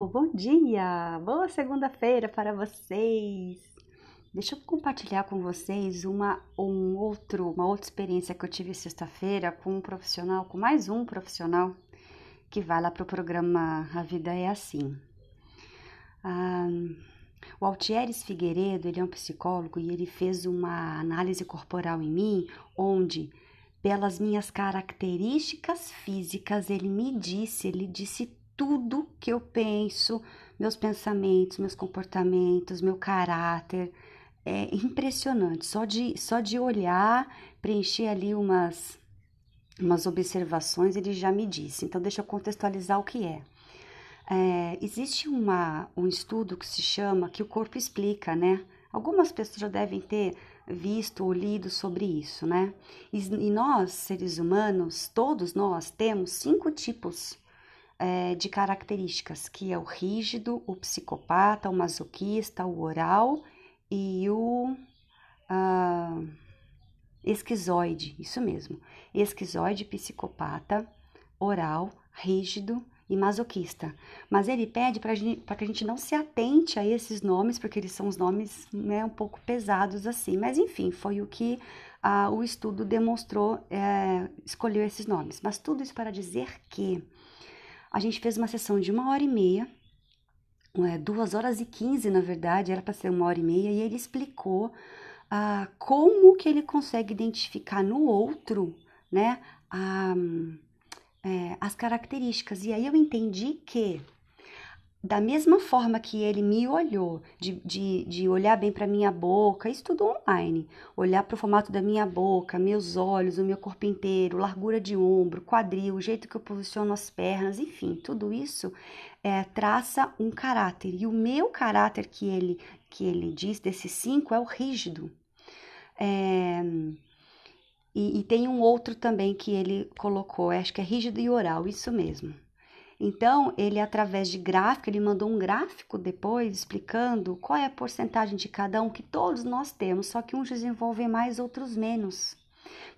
Bom dia! Boa segunda-feira para vocês! Deixa eu compartilhar com vocês uma um outro, uma outra experiência que eu tive sexta-feira com um profissional, com mais um profissional que vai lá para o programa A Vida é Assim. Ah, o Altieres Figueiredo, ele é um psicólogo e ele fez uma análise corporal em mim, onde pelas minhas características físicas ele me disse, ele disse tudo que eu penso, meus pensamentos, meus comportamentos, meu caráter. É impressionante, só de, só de olhar, preencher ali umas, umas observações, ele já me disse. Então, deixa eu contextualizar o que é. é existe uma, um estudo que se chama Que o Corpo Explica, né? Algumas pessoas já devem ter visto ou lido sobre isso, né? E, e nós, seres humanos, todos nós temos cinco tipos é, de características, que é o rígido, o psicopata, o masoquista, o oral e o ah, esquizoide, isso mesmo, esquizoide, psicopata, oral, rígido e masoquista. Mas ele pede para que a gente não se atente a esses nomes, porque eles são os nomes né, um pouco pesados assim. Mas enfim, foi o que ah, o estudo demonstrou, é, escolheu esses nomes. Mas tudo isso para dizer que a gente fez uma sessão de uma hora e meia, é, duas horas e quinze, na verdade, era para ser uma hora e meia, e ele explicou ah, como que ele consegue identificar no outro, né, a, é, as características. E aí eu entendi que da mesma forma que ele me olhou, de, de, de olhar bem para minha boca, isso tudo online, olhar para o formato da minha boca, meus olhos, o meu corpo inteiro, largura de ombro, quadril, o jeito que eu posiciono as pernas, enfim, tudo isso é, traça um caráter. E o meu caráter que ele, que ele diz desses cinco é o rígido. É, e, e tem um outro também que ele colocou, acho que é rígido e oral, isso mesmo. Então, ele através de gráfico, ele mandou um gráfico depois explicando qual é a porcentagem de cada um que todos nós temos, só que uns desenvolvem mais, outros menos.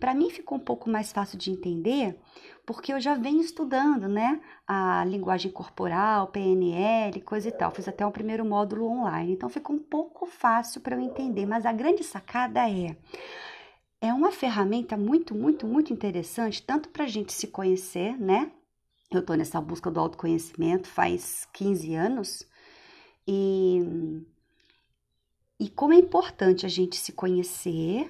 Para mim ficou um pouco mais fácil de entender, porque eu já venho estudando, né, a linguagem corporal, PNL, coisa e tal. Fiz até um primeiro módulo online, então ficou um pouco fácil para eu entender, mas a grande sacada é é uma ferramenta muito, muito, muito interessante, tanto para a gente se conhecer, né? Eu estou nessa busca do autoconhecimento faz 15 anos e, e como é importante a gente se conhecer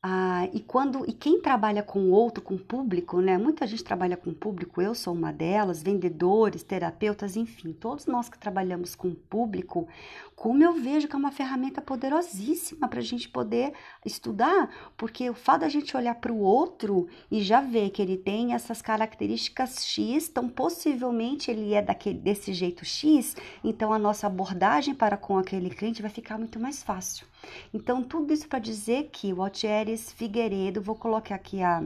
ah, e quando e quem trabalha com o outro, com o público, né? Muita gente trabalha com o público, eu sou uma delas, vendedores, terapeutas, enfim, todos nós que trabalhamos com o público, como eu vejo que é uma ferramenta poderosíssima para a gente poder estudar, porque o fato da gente olhar para o outro e já ver que ele tem essas características X, então possivelmente ele é daquele, desse jeito X, então a nossa abordagem para com aquele cliente vai ficar muito mais fácil. Então, tudo isso para dizer que o Altieres Figueiredo, vou colocar aqui a,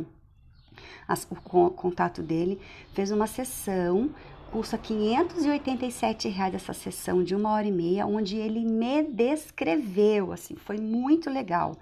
a, o contato dele, fez uma sessão, custa R$ 587 reais essa sessão de uma hora e meia, onde ele me descreveu, assim, foi muito legal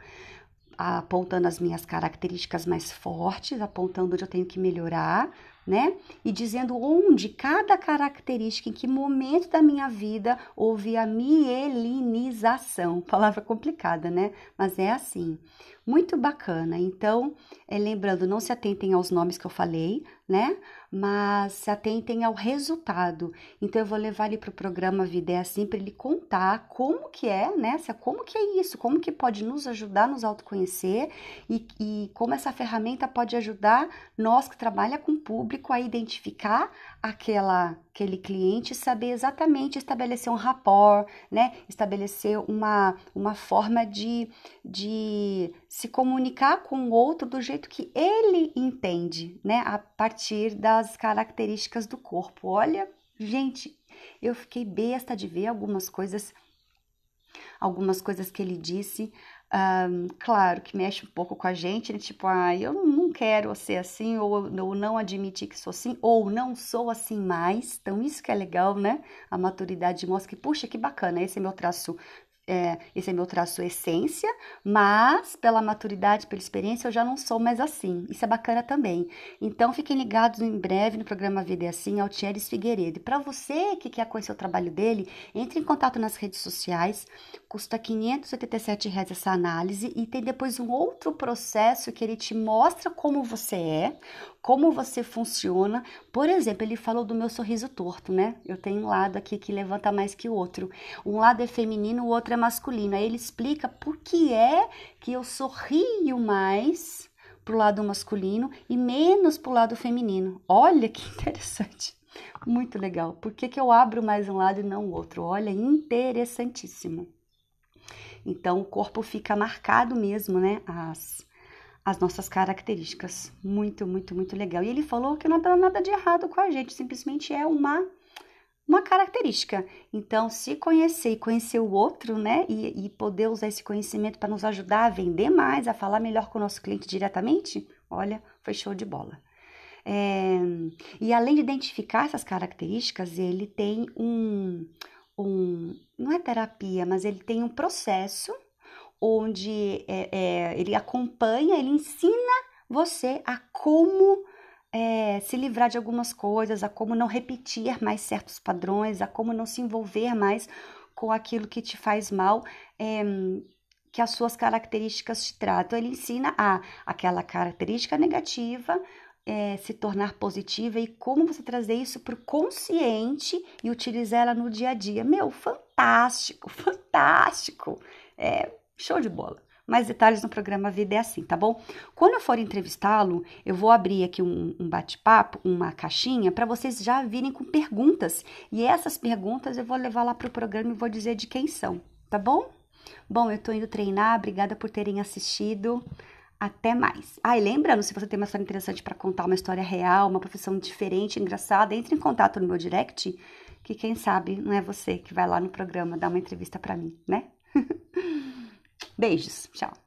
apontando as minhas características mais fortes, apontando onde eu tenho que melhorar, né? E dizendo onde cada característica, em que momento da minha vida houve a mielinização. Palavra complicada, né? Mas é assim. Muito bacana. Então, é, lembrando, não se atentem aos nomes que eu falei, né? Mas se atentem ao resultado. Então, eu vou levar ele para o programa Vida é Assim para ele contar como que é, né? É, como que é isso, como que pode nos ajudar a nos autoconhecer e, e como essa ferramenta pode ajudar nós que trabalha com público público a identificar aquela, aquele cliente, saber exatamente estabelecer um rapport, né? estabelecer uma, uma forma de, de se comunicar com o outro do jeito que ele entende, né? a partir das características do corpo. Olha, gente, eu fiquei besta de ver algumas coisas, algumas coisas que ele disse. Um, claro que mexe um pouco com a gente, né? Tipo, ah, eu não quero ser assim, ou, ou não admitir que sou assim, ou não sou assim mais. Então, isso que é legal, né? A maturidade mostra que, puxa, que bacana, esse é meu traço é, esse é meu traço essência, mas pela maturidade, pela experiência, eu já não sou mais assim. Isso é bacana também. Então, fiquem ligados em breve no programa Vida é Assim, Altieres Figueiredo. E para você que quer conhecer o trabalho dele, entre em contato nas redes sociais, custa R$ reais essa análise e tem depois um outro processo que ele te mostra como você é, como você funciona. Por exemplo, ele falou do meu sorriso torto, né? Eu tenho um lado aqui que levanta mais que o outro. Um lado é feminino, o outro é masculino. Aí ele explica por que é que eu sorrio mais pro lado masculino e menos pro lado feminino. Olha que interessante. Muito legal. Por que, que eu abro mais um lado e não o outro? Olha, interessantíssimo. Então, o corpo fica marcado mesmo, né? As, as nossas características. Muito, muito, muito legal. E ele falou que não dá é nada de errado com a gente, simplesmente é uma uma característica. Então, se conhecer e conhecer o outro, né, e, e poder usar esse conhecimento para nos ajudar a vender mais, a falar melhor com o nosso cliente diretamente, olha, foi show de bola. É, e além de identificar essas características, ele tem um, um, não é terapia, mas ele tem um processo onde é, é, ele acompanha, ele ensina você a como é, se livrar de algumas coisas, a como não repetir mais certos padrões, a como não se envolver mais com aquilo que te faz mal. É, que as suas características te tratam. Ele ensina a aquela característica negativa é, se tornar positiva e como você trazer isso para o consciente e utilizar ela no dia a dia. Meu, fantástico, fantástico! É, show de bola! Mais detalhes no programa Vida é Assim, tá bom? Quando eu for entrevistá-lo, eu vou abrir aqui um, um bate-papo, uma caixinha, para vocês já virem com perguntas. E essas perguntas eu vou levar lá para o programa e vou dizer de quem são, tá bom? Bom, eu tô indo treinar, obrigada por terem assistido. Até mais. Ah, e lembrando, se você tem uma história interessante para contar, uma história real, uma profissão diferente, engraçada, entre em contato no meu direct, que quem sabe não é você que vai lá no programa dar uma entrevista para mim, né? Beijos, tchau!